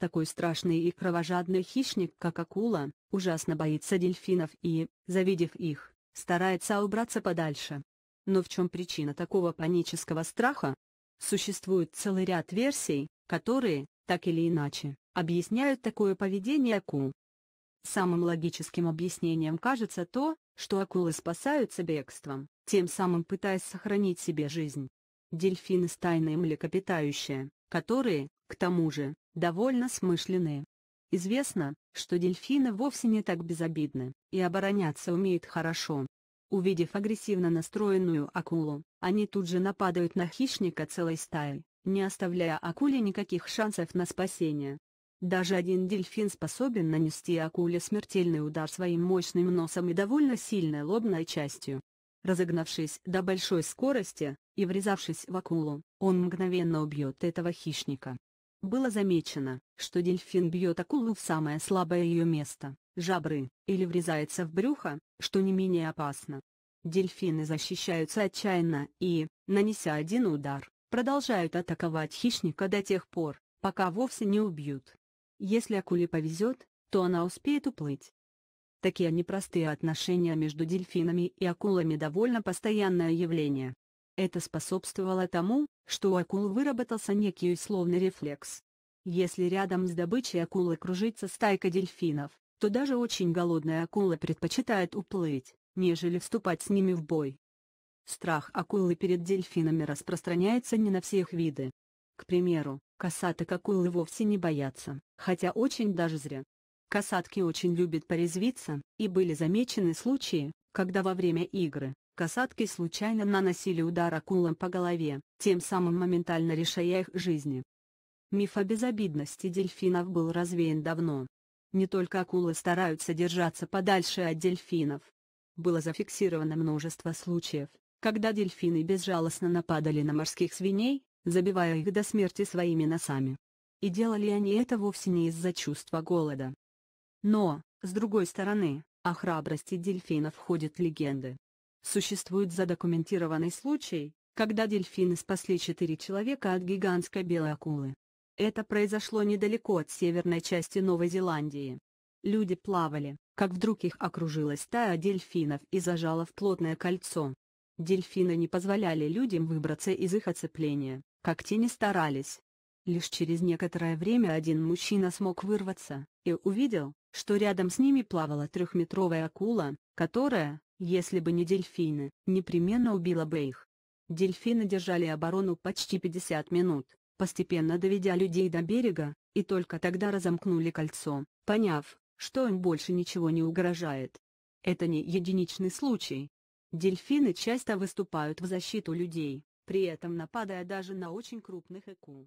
Такой страшный и кровожадный хищник, как акула, ужасно боится дельфинов и, завидев их, старается убраться подальше. Но в чем причина такого панического страха? Существует целый ряд версий, которые, так или иначе, объясняют такое поведение акул. Самым логическим объяснением кажется то, что акулы спасаются бегством, тем самым пытаясь сохранить себе жизнь. Дельфины – стайные млекопитающие, которые, к тому же, довольно смышленые. Известно, что дельфины вовсе не так безобидны, и обороняться умеют хорошо. Увидев агрессивно настроенную акулу, они тут же нападают на хищника целой стаей, не оставляя акуле никаких шансов на спасение. Даже один дельфин способен нанести акуле смертельный удар своим мощным носом и довольно сильной лобной частью. Разогнавшись до большой скорости и врезавшись в акулу, он мгновенно убьет этого хищника. Было замечено, что дельфин бьет акулу в самое слабое ее место, жабры, или врезается в брюхо, что не менее опасно. Дельфины защищаются отчаянно и, нанеся один удар, продолжают атаковать хищника до тех пор, пока вовсе не убьют. Если акуле повезет, то она успеет уплыть. Такие непростые отношения между дельфинами и акулами довольно постоянное явление. Это способствовало тому, что у акул выработался некий условный рефлекс. Если рядом с добычей акулы кружится стайка дельфинов, то даже очень голодная акула предпочитает уплыть, нежели вступать с ними в бой. Страх акулы перед дельфинами распространяется не на всех виды. К примеру, касаток акулы вовсе не боятся, хотя очень даже зря. Касатки очень любят порезвиться, и были замечены случаи, когда во время игры Касатки случайно наносили удар акулам по голове, тем самым моментально решая их жизни. Миф о безобидности дельфинов был развеян давно. Не только акулы стараются держаться подальше от дельфинов. Было зафиксировано множество случаев, когда дельфины безжалостно нападали на морских свиней, забивая их до смерти своими носами. И делали они это вовсе не из-за чувства голода. Но, с другой стороны, о храбрости дельфинов ходят легенды. Существует задокументированный случай, когда дельфины спасли четыре человека от гигантской белой акулы. Это произошло недалеко от северной части Новой Зеландии. Люди плавали, как вдруг их окружила стая дельфинов и зажала в плотное кольцо. Дельфины не позволяли людям выбраться из их оцепления, как те не старались. Лишь через некоторое время один мужчина смог вырваться, и увидел, что рядом с ними плавала трехметровая акула, которая, если бы не дельфины, непременно убила бы их. Дельфины держали оборону почти 50 минут, постепенно доведя людей до берега, и только тогда разомкнули кольцо, поняв, что им больше ничего не угрожает. Это не единичный случай. Дельфины часто выступают в защиту людей, при этом нападая даже на очень крупных ЭКУ.